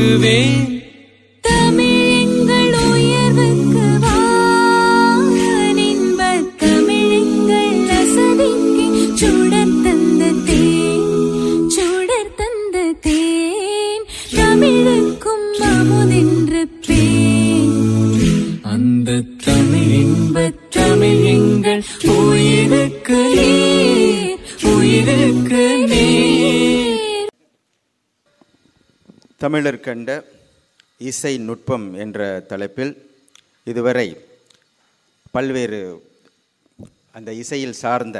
moving தமிழர் கண்ட இசை நுட்பம் என்ற தலைப்பில் இதுவரை பல்வேறு அந்த இசையில் சார்ந்த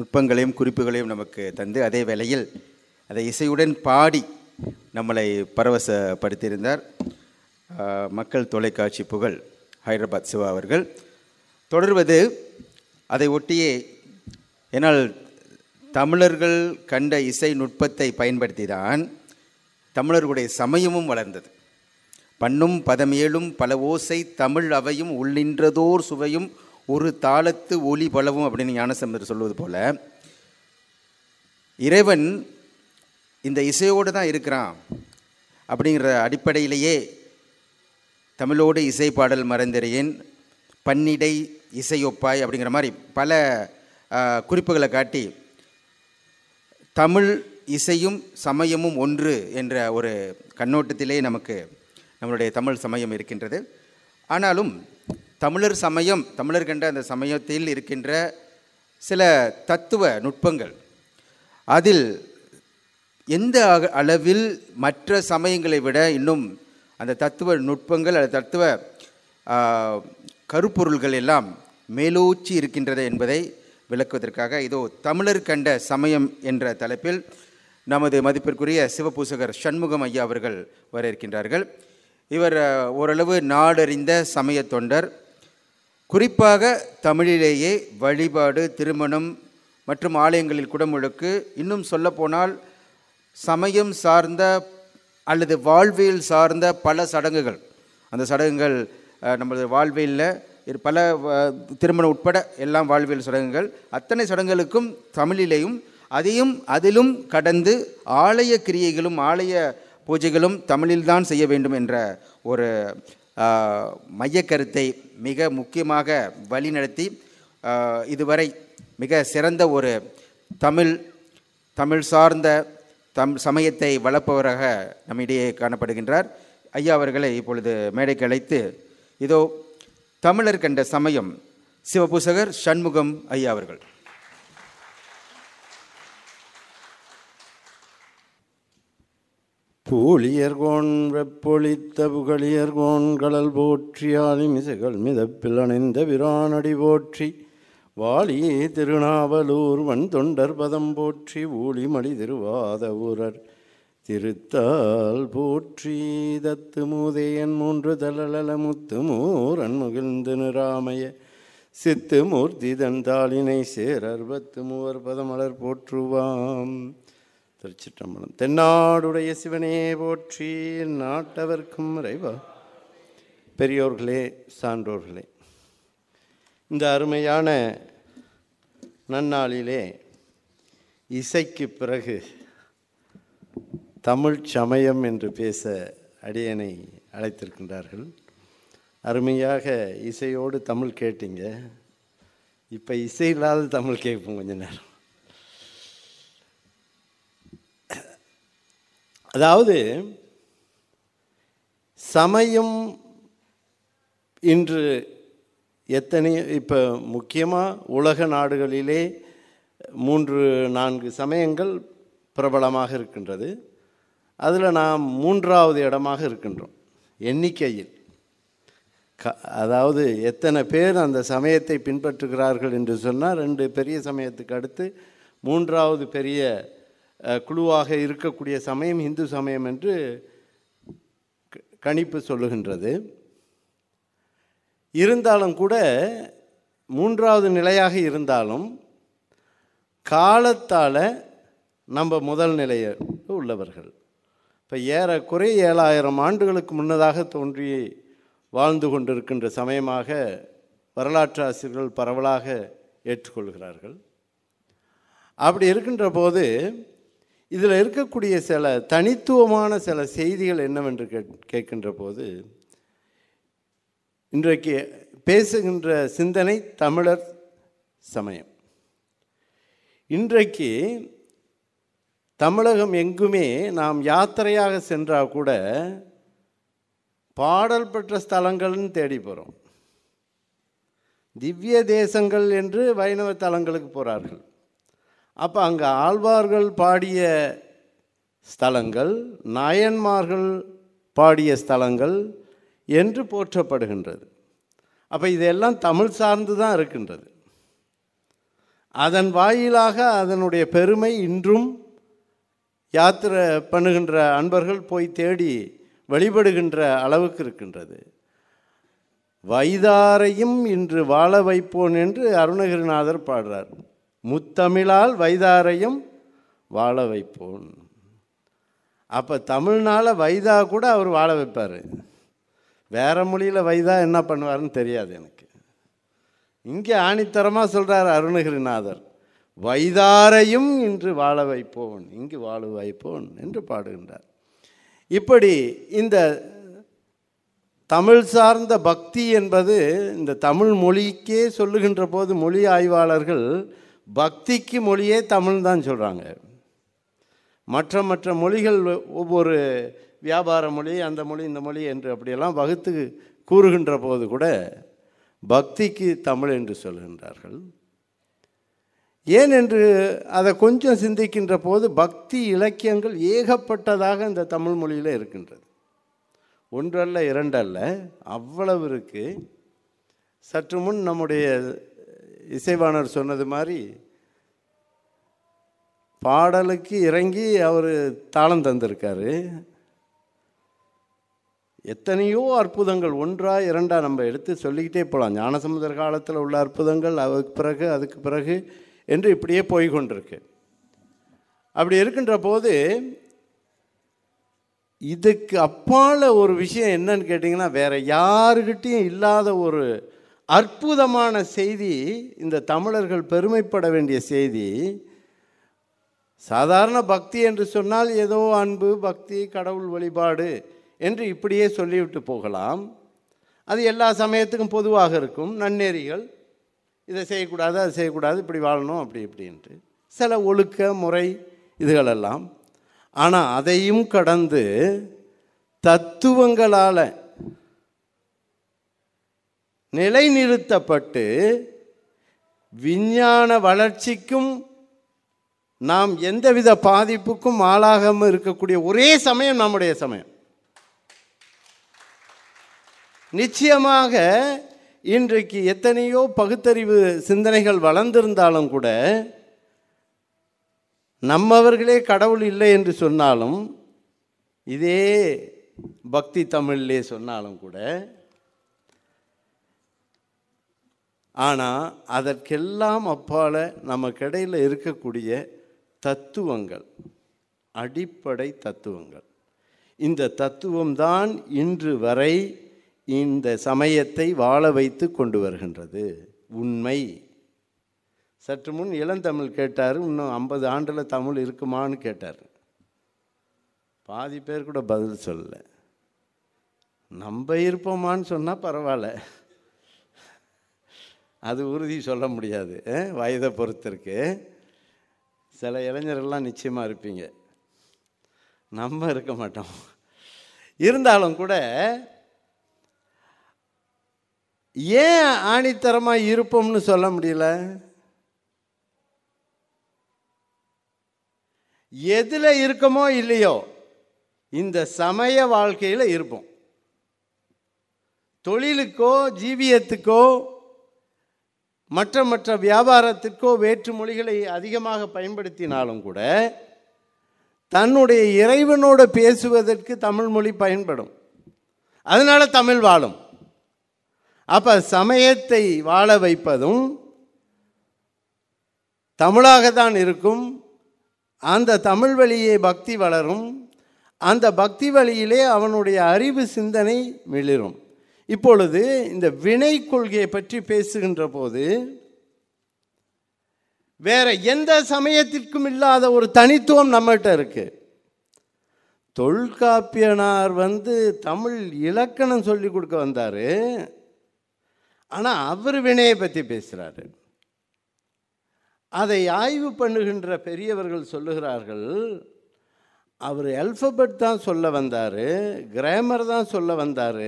நுட்பங்களையும் குறிப்புகளையும் நமக்கு தந்து அதே வேளையில் அதை இசையுடன் பாடி நம்மளை பரவசப்படுத்தியிருந்தார் மக்கள் தொலைக்காட்சி புகழ் ஹைதராபாத் சிவா அவர்கள் தொடர்வது அதை ஒட்டியே என்னால் தமிழர்கள் கண்ட இசை நுட்பத்தை பயன்படுத்தி தான் தமிழர்களுடைய சமயமும் வளர்ந்தது பண்ணும் பதமேலும் பல ஓசை தமிழ் அவையும் உள்ளின்றதோர் சுவையும் ஒரு தாளத்து ஒளி பலவும் அப்படின்னு ஞானசம்பர் சொல்வது போல் இறைவன் இந்த இசையோடு தான் இருக்கிறான் அப்படிங்கிற அடிப்படையிலேயே தமிழோடு இசை பாடல் மறந்திரையேன் பன்னிடை இசையொப்பாய் அப்படிங்கிற மாதிரி பல குறிப்புகளை காட்டி தமிழ் இசையும் சமயமும் ஒன்று என்ற ஒரு கண்ணோட்டத்திலே நமக்கு நம்மளுடைய தமிழ் சமயம் இருக்கின்றது ஆனாலும் தமிழர் சமயம் தமிழர் கண்ட அந்த சமயத்தில் இருக்கின்ற சில தத்துவ நுட்பங்கள் அதில் எந்த அளவில் மற்ற சமயங்களை விட இன்னும் அந்த தத்துவ நுட்பங்கள் அல்லது தத்துவ கருப்பொருள்கள் எல்லாம் மேலோச்சி இருக்கின்றது என்பதை விளக்குவதற்காக இதோ தமிழர் கண்ட சமயம் என்ற தலைப்பில் நமது மதிப்பிற்குரிய சிவபூசகர் சண்முகம் ஐயா அவர்கள் வர இருக்கின்றார்கள் இவர் ஓரளவு நாடறிந்த சமய தொண்டர் குறிப்பாக தமிழிலேயே வழிபாடு திருமணம் மற்றும் ஆலயங்களில் குடமுழுக்கு இன்னும் சொல்லப்போனால் சமயம் சார்ந்த அல்லது வாழ்வியல் சார்ந்த பல சடங்குகள் அந்த சடங்குகள் நம்மளது வாழ்வியலில் பல திருமணம் உட்பட எல்லாம் வாழ்வியல் சடங்குகள் அத்தனை சடங்குகளுக்கும் தமிழிலேயும் அதையும் அதிலும் கடந்து ஆலய கிரியைகளும் ஆலய பூஜைகளும் தமிழில்தான் செய்ய வேண்டும் என்ற ஒரு மையக்கருத்தை மிக முக்கியமாக வழிநடத்தி இதுவரை மிக சிறந்த ஒரு தமிழ் தமிழ் சார்ந்த தம் சமயத்தை வளர்ப்பவராக நம்மிடையே காணப்படுகின்றார் ஐயா அவர்களை இப்பொழுது மேடைக்கு அழைத்து இதோ தமிழர் கண்ட சமயம் சிவபுசகர் சண்முகம் ஐயா அவர்கள் கூலியர்கோன் வெப்பொழித்த புகழியர்கோன் கடல் போற்றி ஆலிமிசைகள் மிதப்பில் அணிந்த விரானடி போற்றி வாலியே திருநாவலூர் வன் தொண்டர் பதம் போற்றி ஊழிமடி திருவாத ஊரர் திருத்தால் போற்றி தத்து மூதேயன் மூன்று தலளல முத்து மூரன் முகிழ்ந்து நிராமைய சித்து மூர்த்தி தாளினை சேர் அறுபத்து மூவர் பதமலர் போற்றுவாம் திருச்சிற்றம்பலம் தென்னாடுடைய சிவனே போற்றி நாட்டவர்க்கும் இறைவா பெரியோர்களே சான்றோர்களே இந்த அருமையான நன்னாளிலே இசைக்கு பிறகு தமிழ் சமயம் என்று பேச அடியனை அழைத்திருக்கின்றார்கள் அருமையாக இசையோடு தமிழ் கேட்டீங்க இப்போ இசை இல்லாத தமிழ் கேட்போம் கொஞ்ச நேரம் அதாவது சமயம் இன்று எத்தனை இப்போ முக்கியமாக உலக நாடுகளிலே மூன்று நான்கு சமயங்கள் பிரபலமாக இருக்கின்றது அதில் நாம் மூன்றாவது இடமாக இருக்கின்றோம் எண்ணிக்கையில் க அதாவது எத்தனை பேர் அந்த சமயத்தை பின்பற்றுகிறார்கள் என்று சொன்னால் ரெண்டு பெரிய சமயத்துக்கு அடுத்து மூன்றாவது பெரிய குழுவாக இருக்கக்கூடிய சமயம் இந்து சமயம் என்று கணிப்பு சொல்லுகின்றது இருந்தாலும் கூட மூன்றாவது நிலையாக இருந்தாலும் காலத்தால் நம்ம முதல் நிலையில் உள்ளவர்கள் இப்போ ஏற குறை ஏழாயிரம் ஆண்டுகளுக்கு முன்னதாக தோன்றி வாழ்ந்து கொண்டிருக்கின்ற சமயமாக வரலாற்று ஆசிரியர்கள் பரவலாக ஏற்றுக்கொள்கிறார்கள் அப்படி இருக்கின்ற போது இதில் இருக்கக்கூடிய சில தனித்துவமான சில செய்திகள் என்னவென்று கே கேட்கின்ற போது இன்றைக்கு பேசுகின்ற சிந்தனை தமிழர் சமயம் இன்றைக்கு தமிழகம் எங்குமே நாம் யாத்திரையாக சென்றால் கூட பாடல் பெற்ற ஸ்தலங்கள்னு தேடி போகிறோம் திவ்ய தேசங்கள் என்று வைணவ தலங்களுக்கு போகிறார்கள் அப்போ அங்கே ஆழ்வார்கள் பாடிய ஸ்தலங்கள் நாயன்மார்கள் பாடிய ஸ்தலங்கள் என்று போற்றப்படுகின்றது அப்போ இதெல்லாம் தமிழ் சார்ந்து தான் இருக்கின்றது அதன் வாயிலாக அதனுடைய பெருமை இன்றும் யாத்திரை பண்ணுகின்ற அன்பர்கள் போய் தேடி வழிபடுகின்ற அளவுக்கு இருக்கின்றது வைதாரையும் இன்று வாழ வைப்போன் என்று அருணகிரிநாதர் பாடுறார் முத்தமிழால் வைதாரையும் வாழ வைப்போம் அப்போ தமிழ்னால் வைதா கூட அவர் வாழ வைப்பார் வேறு மொழியில் வைதா என்ன பண்ணுவார்னு தெரியாது எனக்கு இங்கே ஆணித்தரமாக சொல்கிறார் அருணகிரிநாதர் வைதாரையும் இன்று வாழ வைப்போன் இங்கு வாழ வைப்போன் என்று பாடுகின்றார் இப்படி இந்த தமிழ் சார்ந்த பக்தி என்பது இந்த தமிழ் மொழிக்கே சொல்லுகின்ற போது மொழி ஆய்வாளர்கள் பக்திக்கு மொழியே தமிழ் தான் சொல்கிறாங்க மற்ற மற்ற மொழிகள் ஒவ்வொரு வியாபார மொழி அந்த மொழி இந்த மொழி என்று அப்படியெல்லாம் வகுத்து கூறுகின்ற போது கூட பக்திக்கு தமிழ் என்று சொல்கின்றார்கள் ஏன் என்று அதை கொஞ்சம் சிந்திக்கின்ற போது பக்தி இலக்கியங்கள் ஏகப்பட்டதாக இந்த தமிழ் மொழியில் இருக்கின்றது ஒன்றல்ல இரண்டல்ல அவ்வளவு இருக்குது சற்று முன் நம்முடைய இசைவாணர் சொன்னது மாதிரி பாடலுக்கு இறங்கி அவர் தாளம் தந்திருக்காரு எத்தனையோ அற்புதங்கள் ஒன்றா இரண்டா நம்ம எடுத்து சொல்லிக்கிட்டே போகலாம் ஞானசமுதர் காலத்தில் உள்ள அற்புதங்கள் அதுக்கு பிறகு அதுக்கு பிறகு என்று இப்படியே போய்கொண்டிருக்கு அப்படி இருக்கின்ற போது இதுக்கு அப்பால் ஒரு விஷயம் என்னன்னு கேட்டிங்கன்னா வேறு யாருக்கிட்டேயும் இல்லாத ஒரு அற்புதமான செய்தி இந்த தமிழர்கள் பெருமைப்பட வேண்டிய செய்தி சாதாரண பக்தி என்று சொன்னால் ஏதோ அன்பு பக்தி கடவுள் வழிபாடு என்று இப்படியே சொல்லிவிட்டு போகலாம் அது எல்லா சமயத்துக்கும் பொதுவாக இருக்கும் நன்னெறிகள் இதை செய்யக்கூடாது அதை செய்யக்கூடாது இப்படி வாழணும் அப்படி இப்படின்ட்டு சில ஒழுக்க முறை இதுகளெல்லாம் ஆனால் அதையும் கடந்து தத்துவங்களால் நிலைநிறுத்தப்பட்டு விஞ்ஞான வளர்ச்சிக்கும் நாம் எந்தவித பாதிப்புக்கும் ஆளாகாமல் இருக்கக்கூடிய ஒரே சமயம் நம்முடைய சமயம் நிச்சயமாக இன்றைக்கு எத்தனையோ பகுத்தறிவு சிந்தனைகள் வளர்ந்திருந்தாலும் கூட நம்மவர்களே கடவுள் இல்லை என்று சொன்னாலும் இதே பக்தி தமிழிலே சொன்னாலும் கூட ஆனால் அதற்கெல்லாம் அப்பால் கடையில் இருக்கக்கூடிய தத்துவங்கள் அடிப்படை தத்துவங்கள் இந்த தத்துவம்தான் இன்று வரை இந்த சமயத்தை வாழ வைத்து கொண்டு வருகின்றது உண்மை சற்று முன் இளந்தமிழ் கேட்டார் இன்னும் ஐம்பது ஆண்டில் தமிழ் இருக்குமான்னு கேட்டார் பாதி பேர் கூட பதில் சொல்லலை நம்ம இருப்போமான்னு சொன்னால் பரவாயில்ல அது உறுதி சொல்ல முடியாது வயதை பொறுத்திருக்கு சில இளைஞர்கள்லாம் நிச்சயமாக இருப்பீங்க நம்ம இருக்க மாட்டோம் இருந்தாலும் கூட ஏன் ஆணித்தரமாக இருப்போம்னு சொல்ல முடியல எதில் இருக்கமோ இல்லையோ இந்த சமய வாழ்க்கையில் இருப்போம் தொழிலுக்கோ ஜீவியத்துக்கோ மற்ற மற்ற வியாபாரத்திற்கோ வேற்று மொழிகளை அதிகமாக பயன்படுத்தினாலும் கூட தன்னுடைய இறைவனோடு பேசுவதற்கு தமிழ் மொழி பயன்படும் அதனால் தமிழ் வாழும் அப்போ சமயத்தை வாழ வைப்பதும் தமிழாக தான் இருக்கும் அந்த தமிழ் வழியே பக்தி வளரும் அந்த பக்தி வழியிலே அவனுடைய அறிவு சிந்தனை மிளிரும் இப்பொழுது இந்த வினை கொள்கையை பற்றி பேசுகின்ற போது வேற எந்த சமயத்திற்கும் இல்லாத ஒரு தனித்துவம் நம்மகிட்ட இருக்கு தொல்காப்பியனார் வந்து தமிழ் இலக்கணம் சொல்லி கொடுக்க வந்தார் ஆனால் அவர் வினையை பற்றி பேசுகிறாரு அதை ஆய்வு பண்ணுகின்ற பெரியவர்கள் சொல்லுகிறார்கள் அவர் அல்ஃபபெட் தான் சொல்ல வந்தார் கிராமர் தான் சொல்ல வந்தார்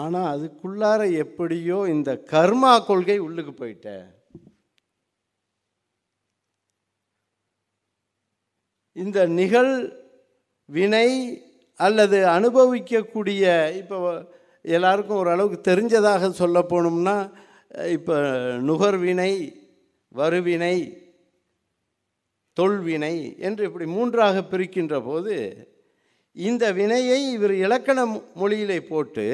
ஆனால் அதுக்குள்ளார எப்படியோ இந்த கர்மா கொள்கை உள்ளுக்கு போயிட்ட இந்த நிகழ் வினை அல்லது அனுபவிக்கக்கூடிய இப்போ எல்லாருக்கும் ஓரளவுக்கு தெரிஞ்சதாக சொல்ல போனோம்னா இப்போ நுகர்வினை வருவினை தொல்வினை என்று இப்படி மூன்றாக பிரிக்கின்ற போது இந்த வினையை இவர் இலக்கண மொழியிலே போட்டு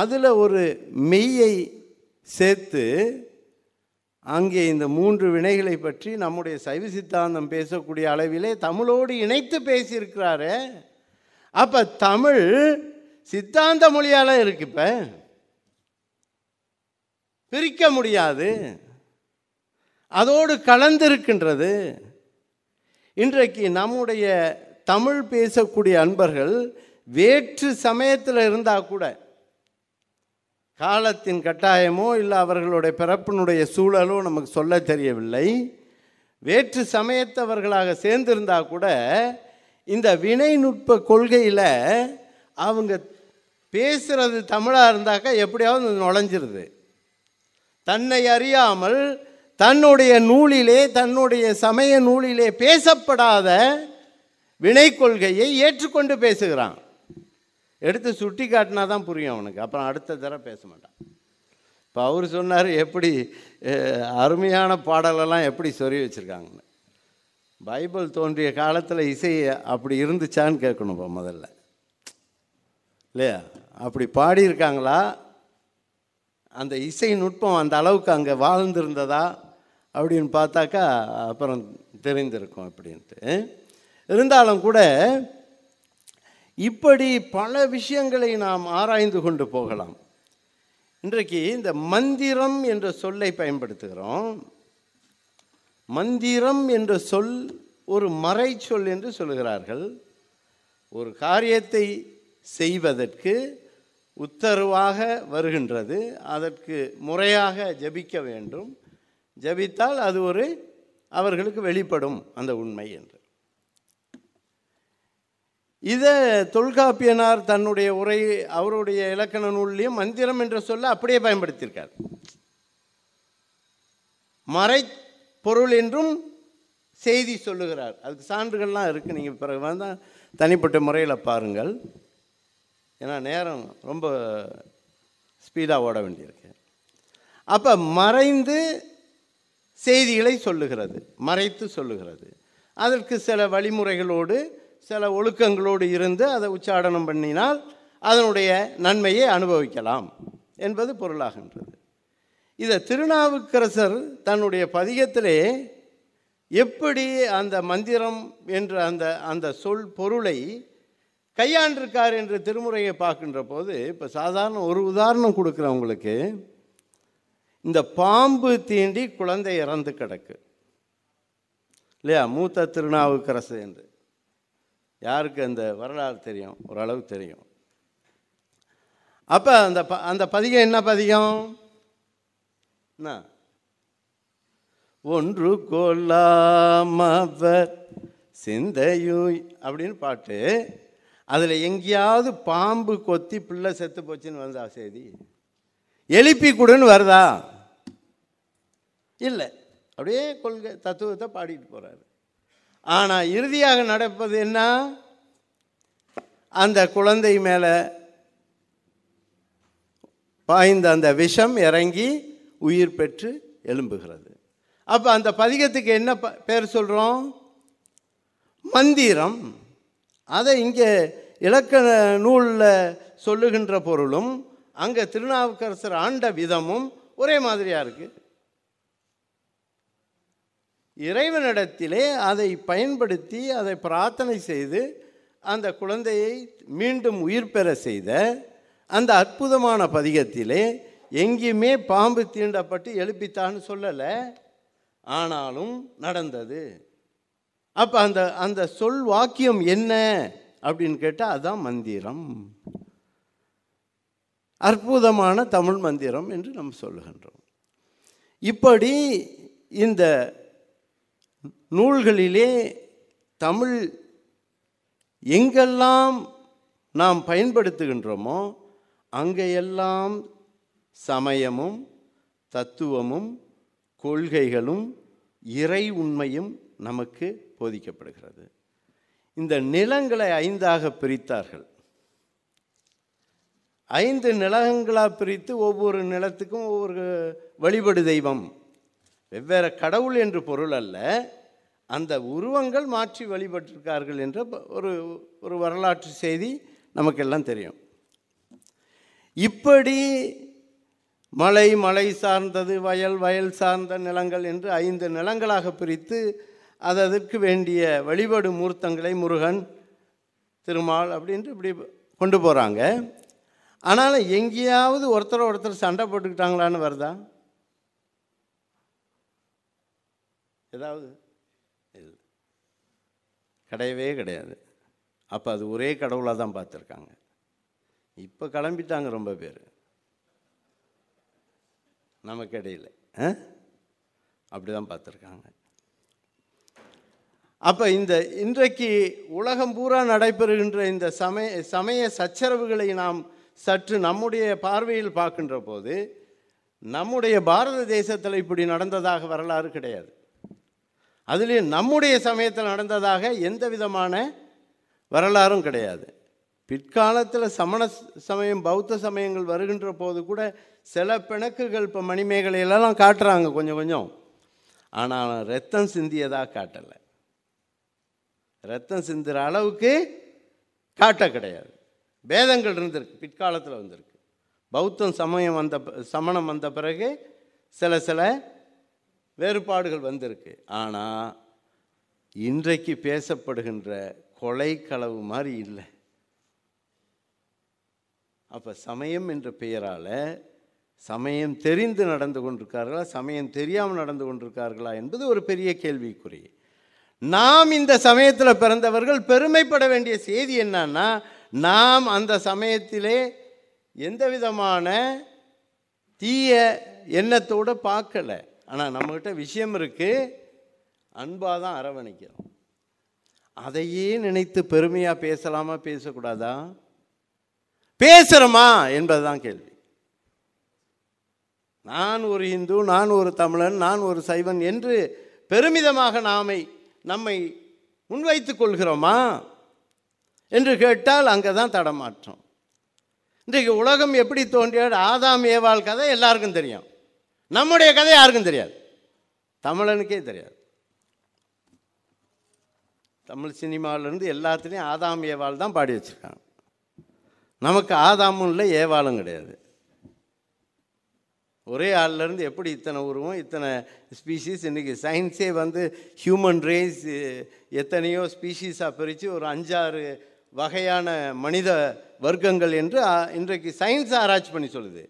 அதில் ஒரு மெய்யை சேர்த்து அங்கே இந்த மூன்று வினைகளை பற்றி நம்முடைய சைவ சித்தாந்தம் பேசக்கூடிய அளவிலே தமிழோடு இணைத்து பேசியிருக்கிறாரு அப்போ தமிழ் சித்தாந்த மொழியால் இருக்கு இப்போ பிரிக்க முடியாது அதோடு கலந்திருக்கின்றது இன்றைக்கு நம்முடைய தமிழ் பேசக்கூடிய அன்பர்கள் வேற்று சமயத்தில் இருந்தால் கூட காலத்தின் கட்டாயமோ இல்லை அவர்களுடைய பிறப்பினுடைய சூழலோ நமக்கு சொல்ல தெரியவில்லை வேற்று சமயத்தவர்களாக சேர்ந்திருந்தால் கூட இந்த வினைநுட்ப கொள்கையில் அவங்க பேசுகிறது தமிழாக இருந்தாக்கா எப்படியாவது நுழைஞ்சிருது தன்னை அறியாமல் தன்னுடைய நூலிலே தன்னுடைய சமய நூலிலே பேசப்படாத வினை கொள்கையை ஏற்றுக்கொண்டு பேசுகிறான் எடுத்து சுட்டி காட்டினா தான் புரியும் அவனுக்கு அப்புறம் அடுத்த தடவை பேச மாட்டான் இப்போ அவர் சொன்னார் எப்படி அருமையான பாடலெல்லாம் எப்படி சொறி வச்சுருக்காங்கன்னு பைபிள் தோன்றிய காலத்தில் இசை அப்படி இருந்துச்சான்னு கேட்கணும் இப்போ முதல்ல இல்லையா அப்படி பாடியிருக்காங்களா அந்த இசை நுட்பம் அந்த அளவுக்கு அங்கே வாழ்ந்திருந்ததா அப்படின்னு பார்த்தாக்கா அப்புறம் தெரிந்திருக்கும் அப்படின்ட்டு இருந்தாலும் கூட இப்படி பல விஷயங்களை நாம் ஆராய்ந்து கொண்டு போகலாம் இன்றைக்கு இந்த மந்திரம் என்ற சொல்லை பயன்படுத்துகிறோம் மந்திரம் என்ற சொல் ஒரு மறை சொல் என்று சொல்கிறார்கள் ஒரு காரியத்தை செய்வதற்கு உத்தரவாக வருகின்றது அதற்கு முறையாக ஜபிக்க வேண்டும் ஜபித்தால் அது ஒரு அவர்களுக்கு வெளிப்படும் அந்த உண்மை என்று இதை தொல்காப்பியனார் தன்னுடைய உரை அவருடைய இலக்கண நூல்லையும் மந்திரம் என்ற சொல்ல அப்படியே பயன்படுத்தியிருக்கார் மறை பொருள் என்றும் செய்தி சொல்லுகிறார் அதுக்கு சான்றுகள்லாம் இருக்குது நீங்கள் பிறகு வந்தால் தனிப்பட்ட முறையில் பாருங்கள் ஏன்னா நேரம் ரொம்ப ஸ்பீடாக ஓட வேண்டியிருக்கு அப்போ மறைந்து செய்திகளை சொல்லுகிறது மறைத்து சொல்லுகிறது அதற்கு சில வழிமுறைகளோடு சில ஒழுக்கங்களோடு இருந்து அதை உச்சாடனம் பண்ணினால் அதனுடைய நன்மையை அனுபவிக்கலாம் என்பது பொருளாகின்றது இதை திருநாவுக்கரசர் தன்னுடைய பதிகத்திலே எப்படி அந்த மந்திரம் என்ற அந்த அந்த சொல் பொருளை கையாண்டிருக்கார் என்று திருமுறையை பார்க்கின்ற போது இப்போ சாதாரண ஒரு உதாரணம் கொடுக்குறவங்களுக்கு இந்த பாம்பு தீண்டி குழந்தை இறந்து கிடக்கு இல்லையா மூத்த திருநாவுக்கரசு என்று யாருக்கு அந்த வரலாறு தெரியும் ஓரளவுக்கு தெரியும் அப்போ அந்த ப அந்த பதிகம் என்ன பதிகம் என்ன ஒன்று கொல்லாமவர் சிந்தையுய் அப்படின்னு பாட்டு அதில் எங்கேயாவது பாம்பு கொத்தி பிள்ளை செத்து போச்சுன்னு வந்தா செய்தி எழுப்பி கொடுன்னு வருதா இல்லை அப்படியே கொள்கை தத்துவத்தை பாடிட்டு போகிறாரு ஆனால் இறுதியாக நடப்பது என்ன அந்த குழந்தை மேலே பாய்ந்த அந்த விஷம் இறங்கி உயிர் பெற்று எழும்புகிறது அப்போ அந்த பதிகத்துக்கு என்ன பேர் சொல்கிறோம் மந்திரம் அதை இங்கே இலக்கண நூலில் சொல்லுகின்ற பொருளும் அங்கே திருநாவுக்கரசர் ஆண்ட விதமும் ஒரே மாதிரியாக இருக்குது இறைவனிடத்திலே அதை பயன்படுத்தி அதை பிரார்த்தனை செய்து அந்த குழந்தையை மீண்டும் உயிர் பெற செய்த அந்த அற்புதமான பதிகத்திலே எங்கேயுமே பாம்பு தீண்டப்பட்டு எழுப்பித்தான்னு சொல்லலை ஆனாலும் நடந்தது அப்போ அந்த அந்த சொல் வாக்கியம் என்ன அப்படின்னு கேட்டால் அதுதான் மந்திரம் அற்புதமான தமிழ் மந்திரம் என்று நாம் சொல்லுகின்றோம் இப்படி இந்த நூல்களிலே தமிழ் எங்கெல்லாம் நாம் பயன்படுத்துகின்றோமோ அங்கையெல்லாம் சமயமும் தத்துவமும் கொள்கைகளும் இறை உண்மையும் நமக்கு போதிக்கப்படுகிறது இந்த நிலங்களை ஐந்தாக பிரித்தார்கள் ஐந்து நிலங்களாக பிரித்து ஒவ்வொரு நிலத்துக்கும் ஒவ்வொரு வழிபடு தெய்வம் வெவ்வேறு கடவுள் என்று பொருள் அல்ல அந்த உருவங்கள் மாற்றி வழிபட்டிருக்கார்கள் என்ற ஒரு ஒரு வரலாற்று செய்தி நமக்கெல்லாம் தெரியும் இப்படி மலை மலை சார்ந்தது வயல் வயல் சார்ந்த நிலங்கள் என்று ஐந்து நிலங்களாக பிரித்து அதற்கு வேண்டிய வழிபாடு மூர்த்தங்களை முருகன் திருமால் அப்படின்ட்டு இப்படி கொண்டு போகிறாங்க ஆனாலும் எங்கேயாவது ஒருத்தர் ஒருத்தர் சண்டை போட்டுக்கிட்டாங்களான்னு வருதா ஏதாவது கிடையவே கிடையாது அப்போ அது ஒரே கடவுளாக தான் பார்த்துருக்காங்க இப்போ கிளம்பிட்டாங்க ரொம்ப பேர் நமக்கு இடையில் அப்படி தான் பார்த்துருக்காங்க அப்போ இந்த இன்றைக்கு உலகம் பூரா நடைபெறுகின்ற இந்த சமய சமய சச்சரவுகளை நாம் சற்று நம்முடைய பார்வையில் பார்க்கின்ற போது நம்முடைய பாரத தேசத்தில் இப்படி நடந்ததாக வரலாறு கிடையாது அதுலேயும் நம்முடைய சமயத்தில் நடந்ததாக எந்த விதமான வரலாறும் கிடையாது பிற்காலத்தில் சமண சமயம் பௌத்த சமயங்கள் வருகின்ற போது கூட சில பிணக்குகள் இப்போ மணிமேகலையிலலாம் காட்டுறாங்க கொஞ்சம் கொஞ்சம் ஆனால் ரத்தம் சிந்தியதாக காட்டலை ரத்தம் சிந்துற அளவுக்கு காட்ட கிடையாது வேதங்கள் இருந்திருக்கு பிற்காலத்தில் வந்திருக்கு பௌத்தம் சமயம் வந்த சமணம் வந்த பிறகு சில சில வேறுபாடுகள் வந்திருக்கு ஆனால் இன்றைக்கு பேசப்படுகின்ற கொலை களவு மாதிரி இல்லை அப்போ சமயம் என்ற பெயரால் சமயம் தெரிந்து நடந்து கொண்டிருக்கார்களா சமயம் தெரியாமல் நடந்து கொண்டிருக்கார்களா என்பது ஒரு பெரிய கேள்விக்குறி நாம் இந்த சமயத்தில் பிறந்தவர்கள் பெருமைப்பட வேண்டிய செய்தி என்னன்னா நாம் அந்த சமயத்திலே எந்த விதமான தீய எண்ணத்தோடு பார்க்கலை ஆனால் நம்மக்கிட்ட விஷயம் இருக்குது அன்பாக தான் அரவணைக்கிறோம் அதையே நினைத்து பெருமையாக பேசலாமா பேசக்கூடாதா பேசுகிறோமா என்பது தான் கேள்வி நான் ஒரு இந்து நான் ஒரு தமிழன் நான் ஒரு சைவன் என்று பெருமிதமாக நாமை நம்மை முன்வைத்து கொள்கிறோமா என்று கேட்டால் அங்கே தான் தடமாற்றம் இன்றைக்கு உலகம் எப்படி தோன்றியோ ஆதாம் ஏவாள் கதை எல்லாருக்கும் தெரியும் நம்முடைய கதை யாருக்கும் தெரியாது தமிழனுக்கே தெரியாது தமிழ் சினிமாவிலேருந்து எல்லாத்துலேயும் ஆதாம் ஏவாள் தான் பாடி வச்சுருக்காங்க நமக்கு ஆதாமும் இல்லை ஏவாளும் கிடையாது ஒரே ஆள்லேருந்து எப்படி இத்தனை உருவம் இத்தனை ஸ்பீஷீஸ் இன்றைக்கி சயின்ஸே வந்து ஹியூமன் ரேஸ் எத்தனையோ ஸ்பீஷீஸாக பிரித்து ஒரு அஞ்சாறு வகையான மனித வர்க்கங்கள் என்று இன்றைக்கு சயின்ஸ் ஆராய்ச்சி பண்ணி சொல்லுது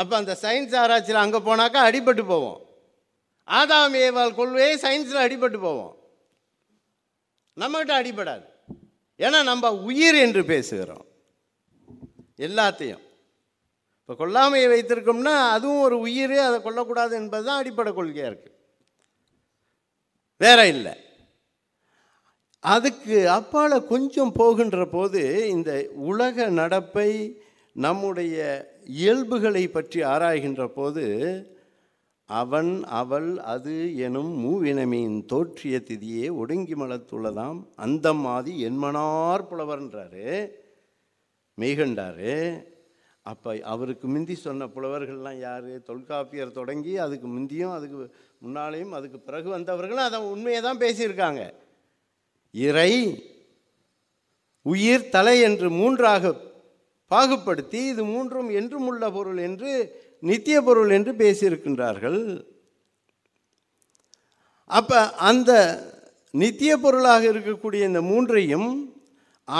அப்போ அந்த சயின்ஸ் ஆராய்ச்சியில் அங்கே போனாக்கா அடிபட்டு போவோம் ஆதாம் ஏவால் கொள்வே சயின்ஸில் அடிபட்டு போவோம் நம்மகிட்ட அடிபடாது ஏன்னா நம்ம உயிர் என்று பேசுகிறோம் எல்லாத்தையும் இப்போ கொல்லாமையை வைத்திருக்கோம்னா அதுவும் ஒரு உயிர் அதை கொல்லக்கூடாது என்பது தான் அடிப்படை கொள்கையாக இருக்குது வேற இல்லை அதுக்கு அப்பால் கொஞ்சம் போகின்ற போது இந்த உலக நடப்பை நம்முடைய இயல்புகளை பற்றி ஆராய்கின்ற போது அவன் அவள் அது எனும் மூவினமையின் தோற்றிய திதியே ஒடுங்கி மலத்துள்ளதாம் அந்த மாதிரி என்மனார் புலவர்ன்றாரு மெய்கண்டாரு அப்போ அவருக்கு முந்தி சொன்ன புலவர்கள்லாம் யார் தொல்காப்பியர் தொடங்கி அதுக்கு முந்தியும் அதுக்கு முன்னாலேயும் அதுக்கு பிறகு வந்தவர்களும் அதை உண்மையை தான் பேசியிருக்காங்க இறை உயிர் தலை என்று மூன்றாக பாகுபடுத்தி இது மூன்றும் என்றும் உள்ள பொருள் என்று நித்திய பொருள் என்று பேசியிருக்கின்றார்கள் அப்போ அந்த நித்திய பொருளாக இருக்கக்கூடிய இந்த மூன்றையும்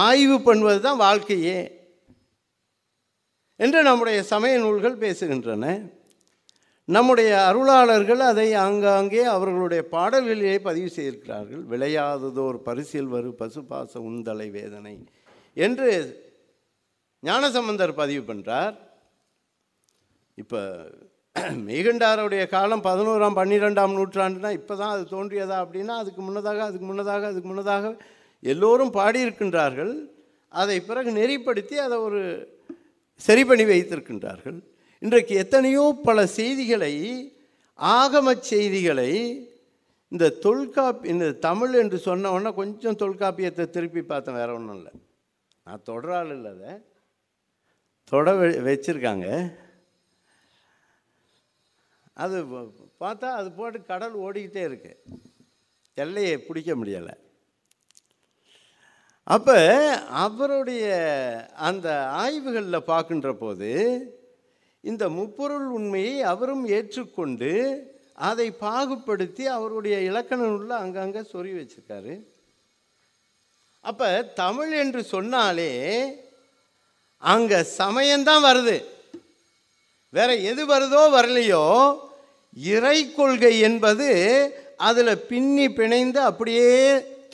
ஆய்வு பண்ணுவது தான் வாழ்க்கையே என்று நம்முடைய சமய நூல்கள் பேசுகின்றன நம்முடைய அருளாளர்கள் அதை ஆங்காங்கே அவர்களுடைய பாடல்களிலே பதிவு செய்திருக்கிறார்கள் விளையாததோர் பரிசில் வரு பசுபாச உந்தலை வேதனை என்று ஞானசம்பந்தர் பதிவு பண்ணுறார் இப்போ மெய்கண்டாருடைய காலம் பதினோராம் பன்னிரெண்டாம் நூற்றாண்டுனா இப்போ தான் அது தோன்றியதா அப்படின்னா அதுக்கு முன்னதாக அதுக்கு முன்னதாக அதுக்கு முன்னதாக எல்லோரும் பாடியிருக்கின்றார்கள் அதை பிறகு நெறிப்படுத்தி அதை ஒரு சரி பண்ணி வைத்திருக்கின்றார்கள் இன்றைக்கு எத்தனையோ பல செய்திகளை ஆகம செய்திகளை இந்த தொல்காப்பி இந்த தமிழ் என்று சொன்ன கொஞ்சம் தொல்காப்பியத்தை திருப்பி பார்த்தேன் வேறு ஒன்றும் இல்லை நான் தொடரால் இல்லை அதை தொட வச்சுருக்காங்க அது பார்த்தா அது போட்டு கடல் ஓடிக்கிட்டே இருக்கு எல்லையை பிடிக்க முடியலை அப்போ அவருடைய அந்த ஆய்வுகளில் பார்க்கின்ற போது இந்த முப்பொருள் உண்மையை அவரும் ஏற்றுக்கொண்டு அதை பாகுபடுத்தி அவருடைய இலக்கணம் நூலில் அங்கங்கே சொறி வச்சுருக்காரு அப்போ தமிழ் என்று சொன்னாலே அங்கே சமயம்தான் வருது வேற எது வருதோ வரலையோ இறை கொள்கை என்பது அதில் பின்னி பிணைந்து அப்படியே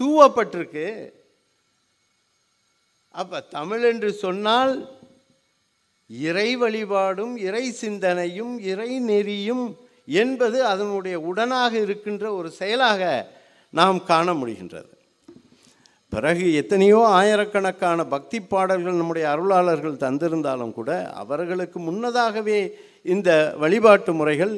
தூவப்பட்டிருக்கு அப்போ தமிழ் என்று சொன்னால் இறை வழிபாடும் இறை சிந்தனையும் இறை நெறியும் என்பது அதனுடைய உடனாக இருக்கின்ற ஒரு செயலாக நாம் காண முடிகின்றது பிறகு எத்தனையோ ஆயிரக்கணக்கான பக்தி பாடல்கள் நம்முடைய அருளாளர்கள் தந்திருந்தாலும் கூட அவர்களுக்கு முன்னதாகவே இந்த வழிபாட்டு முறைகள்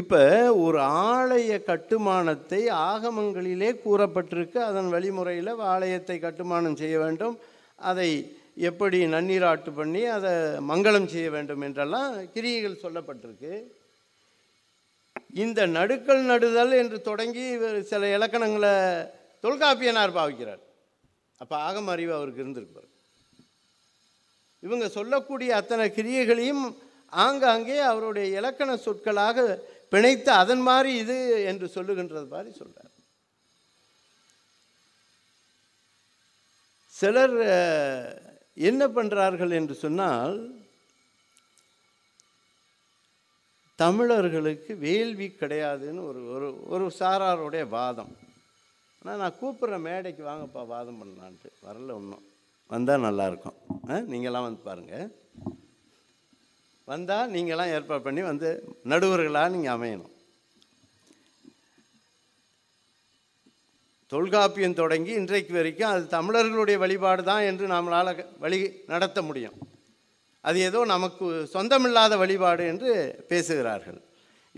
இப்போ ஒரு ஆலய கட்டுமானத்தை ஆகமங்களிலே கூறப்பட்டிருக்கு அதன் வழிமுறையில் ஆலயத்தை கட்டுமானம் செய்ய வேண்டும் அதை எப்படி நன்னீராட்டு பண்ணி அதை மங்களம் செய்ய வேண்டும் என்றெல்லாம் கிரியைகள் சொல்லப்பட்டிருக்கு இந்த நடுக்கல் நடுதல் என்று தொடங்கி சில இலக்கணங்களை தொல்காப்பியனார் பாவிக்கிறார் அப்போ ஆகம அறிவு அவருக்கு இருந்திருப்பார் இவங்க சொல்லக்கூடிய அத்தனை கிரியைகளையும் ஆங்காங்கே அவருடைய இலக்கண சொற்களாக பிணைத்து அதன் மாதிரி இது என்று சொல்லுகின்றது மாதிரி சொல்கிறார் சிலர் என்ன பண்ணுறார்கள் என்று சொன்னால் தமிழர்களுக்கு வேள்வி கிடையாதுன்னு ஒரு ஒரு ஒரு சாராருடைய வாதம் ஆனால் நான் கூப்பிட்றேன் மேடைக்கு வாங்கப்பா வாதம் பண்ணலான்ட்டு வரல இன்னும் வந்தால் நல்லாயிருக்கும் ஆ நீங்களாம் வந்து பாருங்கள் வந்தால் நீங்களாம் ஏற்பாடு பண்ணி வந்து நடுவர்களாக நீங்கள் அமையணும் தொல்காப்பியம் தொடங்கி இன்றைக்கு வரைக்கும் அது தமிழர்களுடைய வழிபாடு தான் என்று நம்மளால் வழி நடத்த முடியும் அது ஏதோ நமக்கு சொந்தமில்லாத வழிபாடு என்று பேசுகிறார்கள்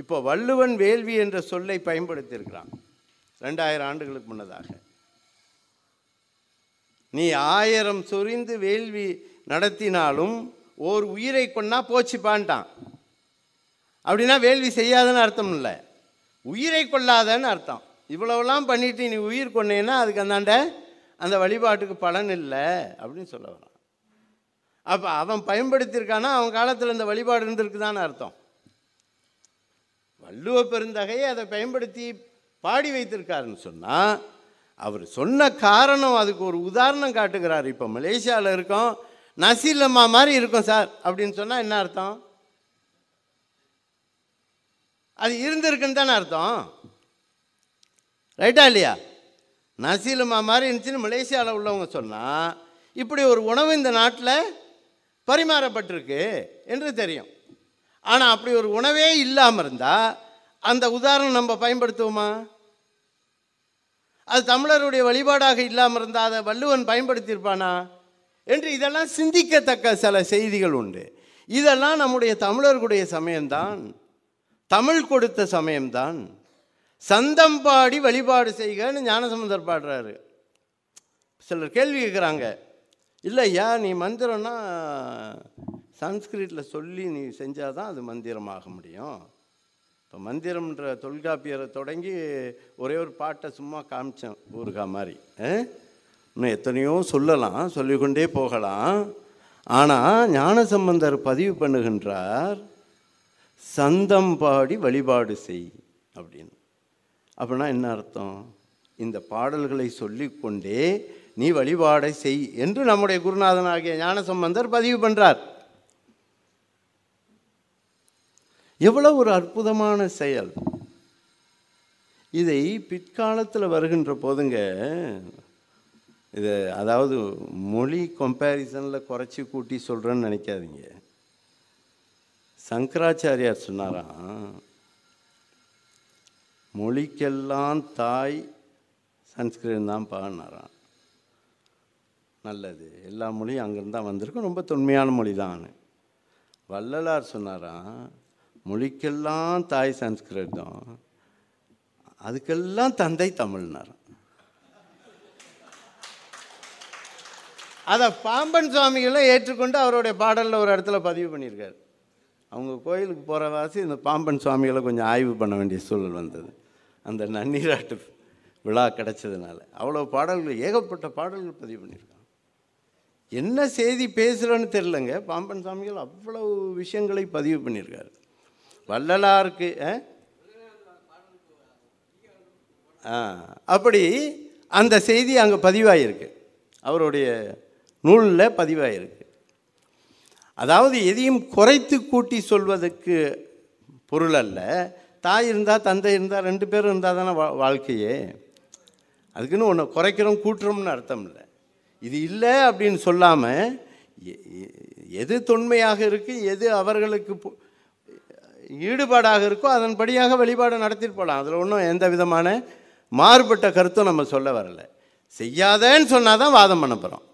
இப்போ வள்ளுவன் வேள்வி என்ற சொல்லை பயன்படுத்தியிருக்கிறான் ரெண்டாயிரம் ஆண்டுகளுக்கு முன்னதாக நீ ஆயிரம் சொரிந்து வேள்வி நடத்தினாலும் ஓர் உயிரை போச்சு போச்சுப்பான்ட்டான் அப்படின்னா வேள்வி செய்யாதன்னு அர்த்தம் இல்லை உயிரை கொள்ளாதன்னு அர்த்தம் இவ்வளவுலாம் பண்ணிட்டு நீ உயிர் கொன்னேன்னா அதுக்கு அந்தாண்ட அந்த வழிபாட்டுக்கு பலன் இல்லை அப்படின்னு சொல்ல வரான் அப்போ அவன் பயன்படுத்தியிருக்கானா அவன் காலத்தில் இந்த வழிபாடு இருந்திருக்குதான்னு அர்த்தம் வள்ளுவ பெருந்தகையை அதை பயன்படுத்தி பாடி வைத்திருக்காருன்னு சொன்னால் அவர் சொன்ன காரணம் அதுக்கு ஒரு உதாரணம் காட்டுகிறார் இப்போ மலேசியாவில் இருக்கோம் நசீலம்மா மாதிரி இருக்கும் சார் அப்படின்னு சொன்னால் என்ன அர்த்தம் அது இருந்திருக்குன்னு தானே அர்த்தம் ரைட்டா இல்லையா நசீலம்மா மாதிரி இருந்துச்சுன்னு மலேசியாவில் உள்ளவங்க சொன்னால் இப்படி ஒரு உணவு இந்த நாட்டில் பரிமாறப்பட்டிருக்கு என்று தெரியும் ஆனால் அப்படி ஒரு உணவே இல்லாமல் இருந்தால் அந்த உதாரணம் நம்ம பயன்படுத்துவோமா அது தமிழருடைய வழிபாடாக இல்லாமல் இருந்தால் அதை வள்ளுவன் பயன்படுத்தியிருப்பானா என்று இதெல்லாம் சிந்திக்கத்தக்க சில செய்திகள் உண்டு இதெல்லாம் நம்முடைய தமிழர்களுடைய சமயம்தான் தமிழ் கொடுத்த சமயம்தான் சந்தம் பாடி வழிபாடு செய்கன்னு ஞானசமுந்தர் பாடுறாரு சிலர் கேள்வி கேட்குறாங்க இல்லை ஐயா நீ மந்திரம்னா சன்ஸ்கிரிட்டில் சொல்லி நீ செஞ்சால் தான் அது மந்திரமாக முடியும் இப்போ மந்திரம்ன்ற தொல்காப்பியரை தொடங்கி ஒரே ஒரு பாட்டை சும்மா காமிச்சேன் ஊருகா மாதிரி இன்னும் எத்தனையோ சொல்லலாம் சொல்லிக்கொண்டே போகலாம் ஆனால் ஞான சம்பந்தர் பதிவு பண்ணுகின்றார் சந்தம் பாடி வழிபாடு செய் அப்படின்னு அப்படின்னா என்ன அர்த்தம் இந்த பாடல்களை சொல்லிக்கொண்டே நீ வழிபாடை செய் என்று நம்முடைய ஆகிய ஞான சம்பந்தர் பதிவு பண்ணுறார் எவ்வளோ ஒரு அற்புதமான செயல் இதை பிற்காலத்தில் வருகின்ற போதுங்க இது அதாவது மொழி கம்பேரிசனில் குறைச்சி கூட்டி சொல்கிறேன்னு நினைக்காதீங்க சங்கராச்சாரியார் சொன்னாராம் மொழிக்கெல்லாம் தாய் சன்ஸ்கிருதம் தான் பாடினாராம் நல்லது எல்லா மொழியும் அங்கேருந்தான் வந்திருக்கும் ரொம்ப தொன்மையான மொழி தான் வள்ளலார் சொன்னாராம் மொழிக்கெல்லாம் தாய் சன்ஸ்கிருதம் அதுக்கெல்லாம் தந்தை தமிழ்னார் அதை பாம்பன் சுவாமிகளை ஏற்றுக்கொண்டு அவருடைய பாடலில் ஒரு இடத்துல பதிவு பண்ணியிருக்காரு அவங்க கோயிலுக்கு போகிற வாசி இந்த பாம்பன் சுவாமிகளை கொஞ்சம் ஆய்வு பண்ண வேண்டிய சூழல் வந்தது அந்த நன்னீராட்டு விழா கிடச்சதுனால அவ்வளோ பாடல்கள் ஏகப்பட்ட பாடல்கள் பதிவு பண்ணியிருக்காங்க என்ன செய்தி பேசுகிறோன்னு தெரிலங்க பாம்பன் சுவாமிகள் அவ்வளவு விஷயங்களை பதிவு பண்ணியிருக்காரு வள்ளலாருக்கு அப்படி அந்த செய்தி அங்கே பதிவாயிருக்கு அவருடைய நூலில் பதிவாயிருக்கு அதாவது எதையும் குறைத்து கூட்டி சொல்வதற்கு பொருள் அல்ல தாய் இருந்தால் தந்தை இருந்தால் ரெண்டு பேரும் இருந்தால் தானே வா வாழ்க்கையே அதுக்குன்னு ஒன்று குறைக்கிறோம் கூட்டுறோம்னு அர்த்தம் இல்லை இது இல்லை அப்படின்னு சொல்லாமல் எது தொன்மையாக இருக்குது எது அவர்களுக்கு ஈடுபாடாக இருக்கோ அதன்படியாக வழிபாடு நடத்திட்டு போகலாம் அதில் ஒன்றும் எந்த விதமான மாறுபட்ட கருத்தும் நம்ம சொல்ல வரலை செய்யாதேன்னு சொன்னால் தான் வாதம் பண்ண போகிறோம்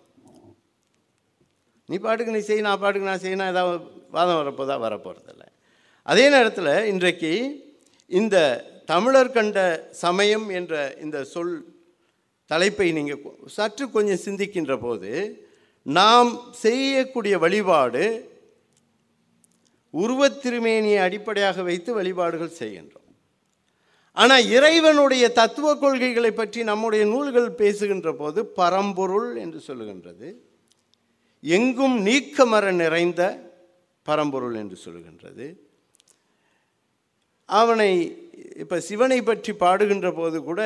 நீ பாட்டுக்கு நீ செய் நான் பாட்டுக்கு நான் செய்யணும் ஏதாவது வாதம் வரப்போதா வரப்போகிறதில்ல அதே நேரத்தில் இன்றைக்கு இந்த தமிழர் கண்ட சமயம் என்ற இந்த சொல் தலைப்பை நீங்கள் சற்று கொஞ்சம் சிந்திக்கின்ற போது நாம் செய்யக்கூடிய வழிபாடு உருவத்திருமேனியை அடிப்படையாக வைத்து வழிபாடுகள் செய்கின்றோம் ஆனால் இறைவனுடைய தத்துவ கொள்கைகளை பற்றி நம்முடைய நூல்கள் பேசுகின்ற போது பரம்பொருள் என்று சொல்லுகின்றது எங்கும் நீக்கமர நிறைந்த பரம்பொருள் என்று சொல்லுகின்றது அவனை இப்போ சிவனை பற்றி பாடுகின்ற போது கூட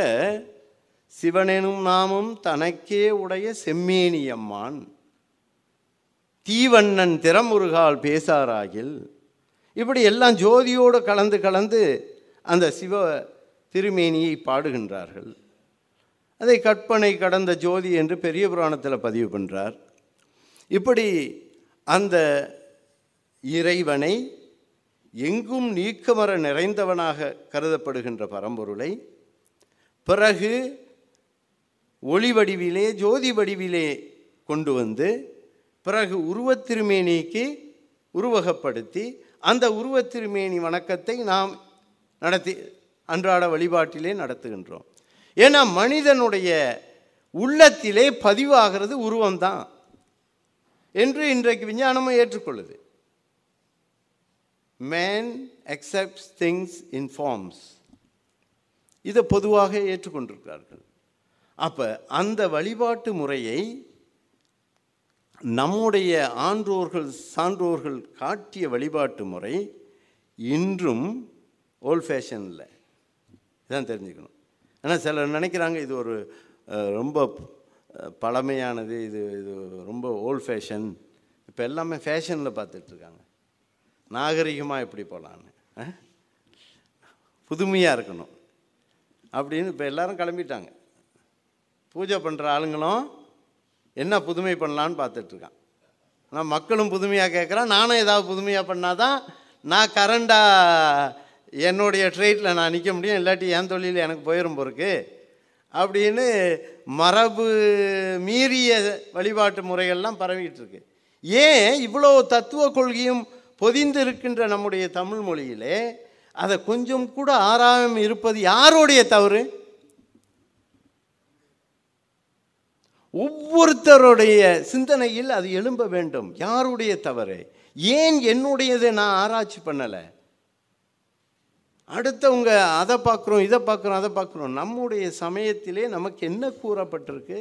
சிவனெனும் நாமும் தனக்கே உடைய செம்மேனியம்மான் தீவண்ணன் திறமுருகால் பேசாராகில் இப்படி எல்லாம் ஜோதியோடு கலந்து கலந்து அந்த சிவ திருமேனியை பாடுகின்றார்கள் அதை கற்பனை கடந்த ஜோதி என்று பெரிய புராணத்தில் பதிவு பண்ணுறார் இப்படி அந்த இறைவனை எங்கும் நீக்கமர நிறைந்தவனாக கருதப்படுகின்ற பரம்பொருளை பிறகு ஒளி வடிவிலே ஜோதி வடிவிலே கொண்டு வந்து பிறகு உருவத்திருமேனிக்கு உருவகப்படுத்தி அந்த உருவத்திருமேனி வணக்கத்தை நாம் நடத்தி அன்றாட வழிபாட்டிலே நடத்துகின்றோம் ஏன்னா மனிதனுடைய உள்ளத்திலே பதிவாகிறது உருவம்தான் என்று இன்றைக்கு விஞ்ஞானமும் ஏற்றுக்கொள்ளுது man accept things in forms இதை பொதுவாக ஏற்றுக்கொண்டிருக்கிறார்கள் அப்போ அந்த வழிபாட்டு முறையை நம்முடைய ஆன்றோர்கள் சான்றோர்கள் காட்டிய வழிபாட்டு முறை இன்றும் ஓல்ட் ஃபேஷனில் இதான் தெரிஞ்சுக்கணும் ஆனால் சிலர் நினைக்கிறாங்க இது ஒரு ரொம்ப பழமையானது இது இது ரொம்ப ஓல்ட் ஃபேஷன் இப்போ எல்லாமே ஃபேஷனில் பார்த்துட்ருக்காங்க நாகரிகமாக எப்படி போகலான்னு புதுமையாக இருக்கணும் அப்படின்னு இப்போ எல்லோரும் கிளம்பிட்டாங்க பூஜை பண்ணுற ஆளுங்களும் என்ன புதுமை பண்ணலான்னு பார்த்துட்ருக்கான் ஆனால் மக்களும் புதுமையாக கேட்குறான் நானும் ஏதாவது புதுமையாக பண்ணால் தான் நான் கரண்டாக என்னுடைய ட்ரெயிட்டில் நான் நிற்க முடியும் இல்லாட்டி என் தொழில் எனக்கு போயிடும் பொறுக்கு அப்படின்னு மரபு மீறிய வழிபாட்டு முறைகள்லாம் பரவிட்டுருக்கு ஏன் இவ்வளோ தத்துவ கொள்கையும் பொதிந்து இருக்கின்ற நம்முடைய தமிழ் மொழியிலே அதை கொஞ்சம் கூட ஆறாயம் இருப்பது யாருடைய தவறு ஒவ்வொருத்தருடைய சிந்தனையில் அது எழும்ப வேண்டும் யாருடைய தவறு ஏன் என்னுடையதை நான் ஆராய்ச்சி பண்ணலை அடுத்தவங்க அதை பார்க்குறோம் இதை பார்க்குறோம் அதை பார்க்குறோம் நம்முடைய சமயத்திலே நமக்கு என்ன கூறப்பட்டிருக்கு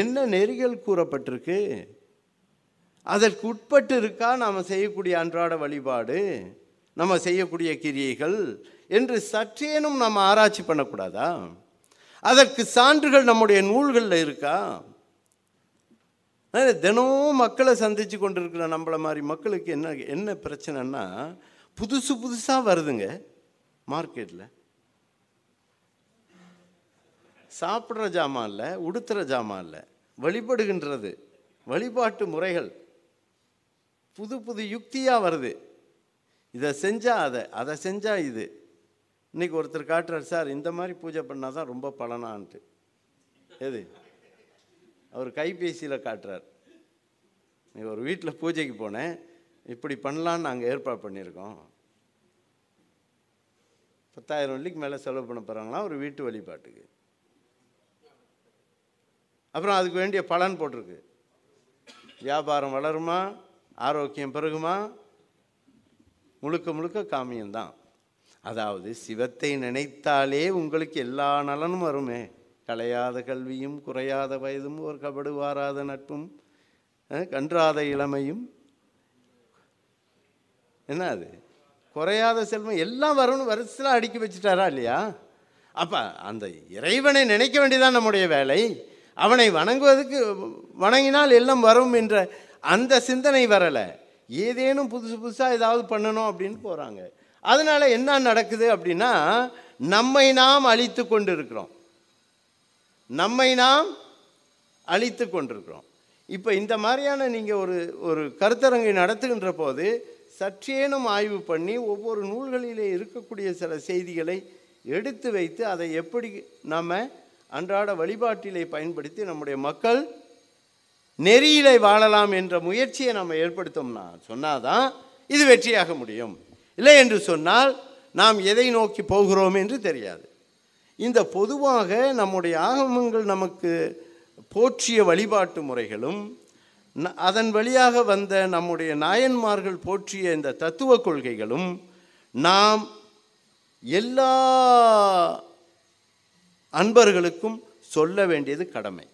என்ன நெறிகள் கூறப்பட்டிருக்கு அதற்கு உட்பட்டு இருக்கா நாம் செய்யக்கூடிய அன்றாட வழிபாடு நம்ம செய்யக்கூடிய கிரியைகள் என்று சற்றேனும் நாம் ஆராய்ச்சி பண்ணக்கூடாதா அதற்கு சான்றுகள் நம்முடைய நூல்களில் இருக்கா தினமும் மக்களை சந்தித்து கொண்டிருக்கிற நம்மளை மாதிரி மக்களுக்கு என்ன என்ன பிரச்சனைன்னா புதுசு புதுசாக வருதுங்க மார்க்கெட்டில் சாப்பிட்ற ஜாமான் இல்லை உடுத்துகிற ஜாமான் இல்லை வழிபடுகின்றது வழிபாட்டு முறைகள் புது புது யுக்தியாக வருது இதை செஞ்சால் அதை அதை செஞ்சால் இது இன்றைக்கி ஒருத்தர் காட்டுறார் சார் இந்த மாதிரி பூஜை பண்ணால் தான் ரொம்ப பலனான்ட்டு எது அவர் கைபேசியில் காட்டுறார் நீ ஒரு வீட்டில் பூஜைக்கு போனேன் இப்படி பண்ணலான்னு நாங்கள் ஏற்பாடு பண்ணியிருக்கோம் பத்தாயிரம் வெள்ளிக்கு மேலே செலவு பண்ண போகிறாங்களாம் ஒரு வீட்டு வழிபாட்டுக்கு அப்புறம் அதுக்கு வேண்டிய பலன் போட்டிருக்கு வியாபாரம் வளருமா ஆரோக்கியம் பெருகுமா முழுக்க முழுக்க காமியம்தான் அதாவது சிவத்தை நினைத்தாலே உங்களுக்கு எல்லா நலனும் வருமே கலையாத கல்வியும் குறையாத வயதும் ஒரு கபடு வாராத நட்பும் கன்றாத இளமையும் என்ன அது குறையாத செல்வம் எல்லாம் வரும்னு வரிசலாக அடுக்கி வச்சுட்டாரா இல்லையா அப்போ அந்த இறைவனை நினைக்க வேண்டியதான் நம்முடைய வேலை அவனை வணங்குவதற்கு வணங்கினால் எல்லாம் வரும் என்ற அந்த சிந்தனை வரலை ஏதேனும் புதுசு புதுசாக ஏதாவது பண்ணணும் அப்படின்னு போகிறாங்க அதனால் என்ன நடக்குது அப்படின்னா நம்மை நாம் அழித்து கொண்டிருக்கிறோம் நம்மை நாம் அழித்து கொண்டிருக்கிறோம் இப்போ இந்த மாதிரியான நீங்கள் ஒரு ஒரு கருத்தரங்கை நடத்துகின்ற போது சற்றேனும் ஆய்வு பண்ணி ஒவ்வொரு நூல்களிலே இருக்கக்கூடிய சில செய்திகளை எடுத்து வைத்து அதை எப்படி நாம் அன்றாட வழிபாட்டிலே பயன்படுத்தி நம்முடைய மக்கள் நெறியிலே வாழலாம் என்ற முயற்சியை நம்ம ஏற்படுத்தோம்னா சொன்னாதான் இது வெற்றியாக முடியும் இல்லை என்று சொன்னால் நாம் எதை நோக்கி போகிறோம் என்று தெரியாது இந்த பொதுவாக நம்முடைய ஆகமங்கள் நமக்கு போற்றிய வழிபாட்டு முறைகளும் அதன் வழியாக வந்த நம்முடைய நாயன்மார்கள் போற்றிய இந்த தத்துவ கொள்கைகளும் நாம் எல்லா அன்பர்களுக்கும் சொல்ல வேண்டியது கடமை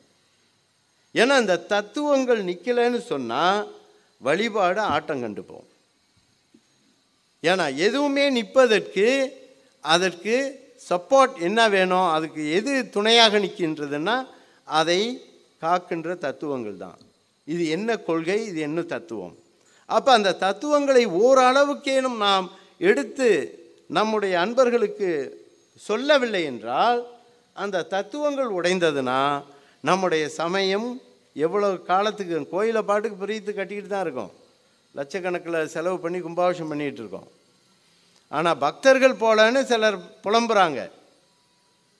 ஏன்னா அந்த தத்துவங்கள் நிற்கலைன்னு சொன்னால் வழிபாடு ஆட்டம் கண்டுப்போம் ஏன்னா எதுவுமே நிற்பதற்கு அதற்கு சப்போர்ட் என்ன வேணும் அதுக்கு எது துணையாக நிற்கின்றதுன்னா அதை காக்கின்ற தத்துவங்கள் தான் இது என்ன கொள்கை இது என்ன தத்துவம் அப்போ அந்த தத்துவங்களை ஓரளவுக்கேனும் நாம் எடுத்து நம்முடைய அன்பர்களுக்கு சொல்லவில்லை என்றால் அந்த தத்துவங்கள் உடைந்ததுன்னா நம்முடைய சமயம் எவ்வளோ காலத்துக்கு கோயிலை பாட்டுக்கு பிரித்து கட்டிக்கிட்டு தான் இருக்கும் லட்சக்கணக்கில் செலவு பண்ணி கும்பாபிஷம் பண்ணிகிட்டு இருக்கோம் ஆனால் பக்தர்கள் போலன்னு சிலர் புலம்புறாங்க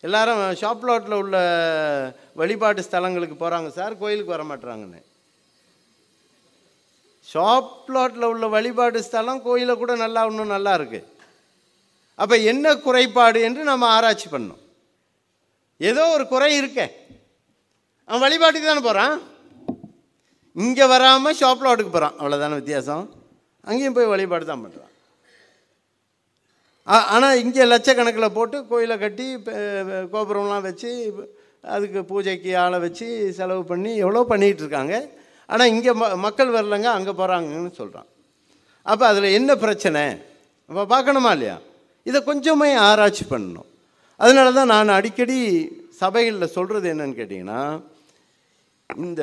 எல்லாரும் ஷாப் லாட்டில் உள்ள வழிபாட்டு ஸ்தலங்களுக்கு போகிறாங்க சார் கோயிலுக்கு வர மாட்டுறாங்கன்னு ஷாப் லாட்டில் உள்ள வழிபாட்டு ஸ்தலம் கோயிலை கூட நல்லா இன்னும் நல்லா இருக்குது அப்போ என்ன குறைபாடு என்று நம்ம ஆராய்ச்சி பண்ணோம் ஏதோ ஒரு குறை இருக்கேன் அவன் வழிபாட்டுக்கு தானே போகிறான் இங்கே வராமல் ஷாப்பில் அவட்டுக்கு போகிறான் அவ்வளோதான வித்தியாசம் அங்கேயும் போய் வழிபாடு தான் பண்ணுறான் ஆனால் இங்கே லட்சக்கணக்கில் போட்டு கோயிலை கட்டி கோபுரம்லாம் வச்சு அதுக்கு பூஜைக்கு ஆளை வச்சு செலவு பண்ணி எவ்வளோ பண்ணிகிட்டு இருக்காங்க ஆனால் இங்கே ம மக்கள் வரலங்க அங்கே போகிறாங்கன்னு சொல்கிறான் அப்போ அதில் என்ன பிரச்சனை அப்போ பார்க்கணுமா இல்லையா இதை கொஞ்சமே ஆராய்ச்சி பண்ணணும் அதனால தான் நான் அடிக்கடி சபைகளில் சொல்கிறது என்னன்னு கேட்டிங்கன்னா இந்த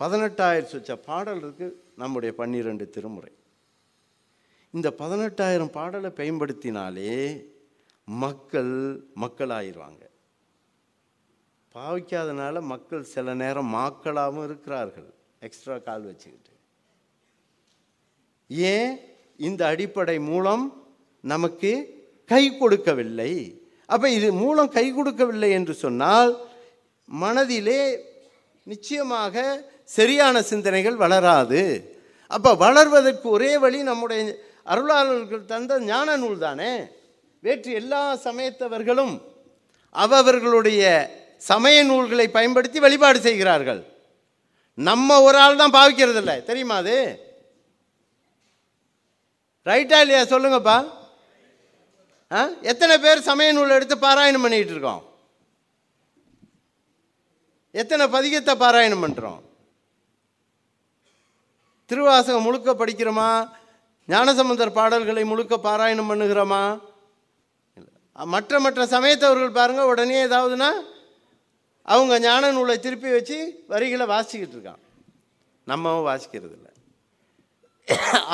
பதினெட்டாயிரம் சொச்ச பாடல் இருக்குது நம்முடைய பன்னிரெண்டு திருமுறை இந்த பதினெட்டாயிரம் பாடலை பயன்படுத்தினாலே மக்கள் மக்களாயிருவாங்க பாவிக்காதனால மக்கள் சில நேரம் மாக்களாகவும் இருக்கிறார்கள் எக்ஸ்ட்ரா கால் வச்சுக்கிட்டு ஏன் இந்த அடிப்படை மூலம் நமக்கு கை கொடுக்கவில்லை அப்போ இது மூலம் கை கொடுக்கவில்லை என்று சொன்னால் மனதிலே நிச்சயமாக சரியான சிந்தனைகள் வளராது அப்போ வளர்வதற்கு ஒரே வழி நம்முடைய அருளாளர்கள் தந்த ஞான நூல் தானே வேற்று எல்லா சமயத்தவர்களும் அவர்களுடைய சமய நூல்களை பயன்படுத்தி வழிபாடு செய்கிறார்கள் நம்ம ஒரு ஆள் தான் பாவிக்கிறதில்ல தெரியுமா அது ரைட்டா இல்லையா சொல்லுங்கப்பா ஆ எத்தனை பேர் சமய நூல் எடுத்து பாராயணம் பண்ணிக்கிட்டு இருக்கோம் எத்தனை பதிகத்தை பாராயணம் பண்ணுறோம் திருவாசகம் முழுக்க படிக்கிறோமா ஞானசம்பந்தர் பாடல்களை முழுக்க பாராயணம் பண்ணுகிறோமா மற்ற மற்ற சமயத்தவர்கள் பாருங்கள் உடனே ஏதாவதுன்னா அவங்க ஞான நூலை திருப்பி வச்சு வரிகளை வாசிக்கிட்டு இருக்கான் நம்மவும் வாசிக்கிறது இல்லை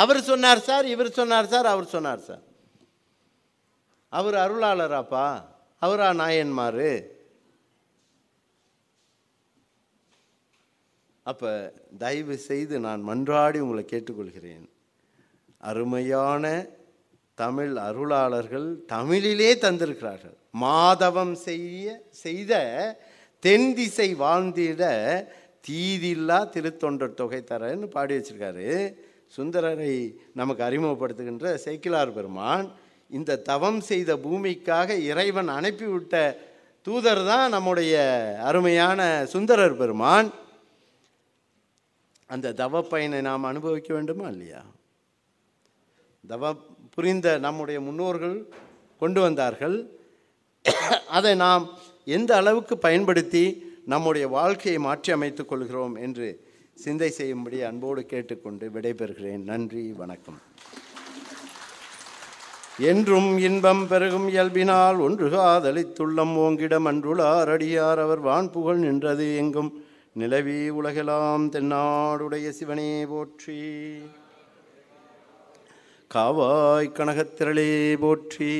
அவர் சொன்னார் சார் இவர் சொன்னார் சார் அவர் சொன்னார் சார் அவர் அருளாளராப்பா அவரா நாயன்மாரு அப்போ தயவு செய்து நான் மன்றாடி உங்களை கேட்டுக்கொள்கிறேன் அருமையான தமிழ் அருளாளர்கள் தமிழிலே தந்திருக்கிறார்கள் மாதவம் செய்ய செய்த தென் திசை வாழ்ந்திட தீதில்லா திருத்தொண்டர் தொகை தரன்னு பாடி வச்சிருக்காரு சுந்தரரை நமக்கு அறிமுகப்படுத்துகின்ற சேக்கிலார் பெருமான் இந்த தவம் செய்த பூமிக்காக இறைவன் அனுப்பிவிட்ட தூதர் தான் நம்முடைய அருமையான சுந்தரர் பெருமான் அந்த தவ பயனை நாம் அனுபவிக்க வேண்டுமா இல்லையா தவ புரிந்த நம்முடைய முன்னோர்கள் கொண்டு வந்தார்கள் அதை நாம் எந்த அளவுக்கு பயன்படுத்தி நம்முடைய வாழ்க்கையை மாற்றி அமைத்துக் கொள்கிறோம் என்று சிந்தை செய்யும்படி அன்போடு கேட்டுக்கொண்டு விடைபெறுகிறேன் நன்றி வணக்கம் என்றும் இன்பம் பெருகும் இயல்பினால் ஒன்று காதலித்துள்ளம் ஓங்கிடம் அன்றுளார் அடியார் அவர் வான் புகழ் நின்றது எங்கும் நிலவி உலகெலாம் தென்னாடுடைய சிவனே போற்றி காவாய் கனகத்திரளே போற்றி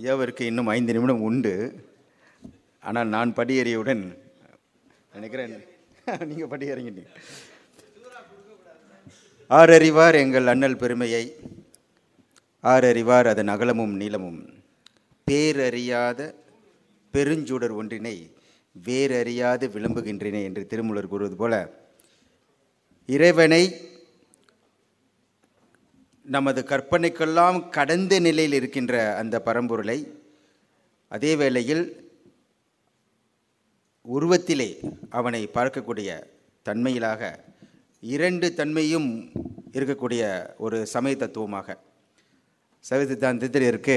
ஐயாவிற்கு இன்னும் ஐந்து நிமிடம் உண்டு ஆனால் நான் படியேறியவுடன் நினைக்கிறேன் நீங்கள் படியேறிங்க ஆறறிவார் எங்கள் அண்ணல் பெருமையை ஆறறிவார் அதன் அகலமும் நீளமும் பேரறியாத பெருஞ்சுடர் ஒன்றினை வேறறியாது விளம்புகின்றன என்று திருமூலர் கூறுவது போல இறைவனை நமது கற்பனைக்கெல்லாம் கடந்த நிலையில் இருக்கின்ற அந்த பரம்பொருளை அதே வேளையில் உருவத்திலே அவனை பார்க்கக்கூடிய தன்மையிலாக இரண்டு தன்மையும் இருக்கக்கூடிய ஒரு சமய தத்துவமாக சவிதத்தாந்தத்தில் இருக்க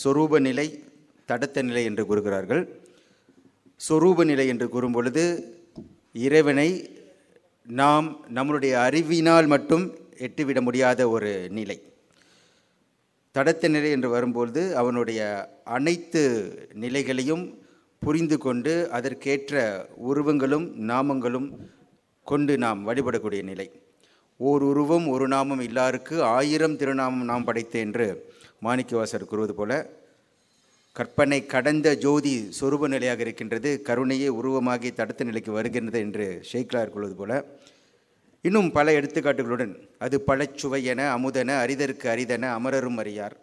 சொரூப நிலை தடத்த நிலை என்று கூறுகிறார்கள் சொரூப நிலை என்று கூறும் பொழுது இறைவனை நாம் நம்மளுடைய அறிவினால் மட்டும் எட்டுவிட முடியாத ஒரு நிலை தடத்த நிலை என்று வரும்பொழுது அவனுடைய அனைத்து நிலைகளையும் புரிந்து கொண்டு அதற்கேற்ற உருவங்களும் நாமங்களும் கொண்டு நாம் வழிபடக்கூடிய நிலை ஓர் உருவம் ஒரு நாமம் இல்லாருக்கு ஆயிரம் திருநாமம் நாம் படைத்தேன் என்று மாணிக்கவாசர் கூறுவது போல கற்பனை கடந்த ஜோதி சொரூப நிலையாக இருக்கின்றது கருணையே உருவமாகி தடுத்த நிலைக்கு வருகின்றது என்று ஷேக்லார் கூறுவது போல இன்னும் பல எடுத்துக்காட்டுகளுடன் அது பழச்சுவை என அமுதன அரிதற்கு அரிதன அமரரும் அறியார்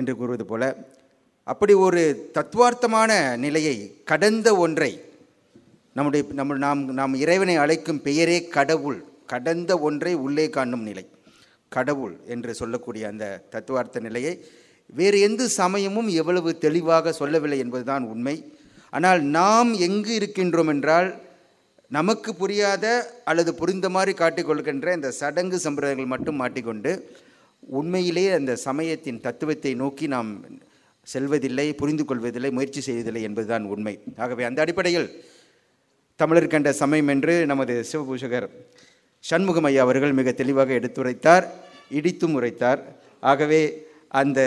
என்று கூறுவது போல அப்படி ஒரு தத்துவார்த்தமான நிலையை கடந்த ஒன்றை நம்முடைய நம்ம நாம் நாம் இறைவனை அழைக்கும் பெயரே கடவுள் கடந்த ஒன்றை உள்ளே காணும் நிலை கடவுள் என்று சொல்லக்கூடிய அந்த தத்துவார்த்த நிலையை வேறு எந்த சமயமும் எவ்வளவு தெளிவாக சொல்லவில்லை என்பதுதான் உண்மை ஆனால் நாம் எங்கு இருக்கின்றோம் என்றால் நமக்கு புரியாத அல்லது புரிந்த மாதிரி காட்டிக்கொள்கின்ற இந்த சடங்கு சம்பிரதாயங்கள் மட்டும் மாட்டிக்கொண்டு உண்மையிலே அந்த சமயத்தின் தத்துவத்தை நோக்கி நாம் செல்வதில்லை புரிந்து கொள்வதில்லை முயற்சி செய்வதில்லை என்பதுதான் உண்மை ஆகவே அந்த அடிப்படையில் தமிழர் கண்ட சமயம் என்று நமது சிவபூஷகர் சண்முகம் ஐயா அவர்கள் மிக தெளிவாக எடுத்துரைத்தார் இடித்தும் உரைத்தார் ஆகவே அந்த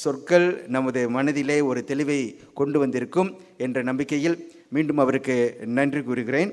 சொற்கள் நமது மனதிலே ஒரு தெளிவை கொண்டு வந்திருக்கும் என்ற நம்பிக்கையில் மீண்டும் அவருக்கு நன்றி கூறுகிறேன்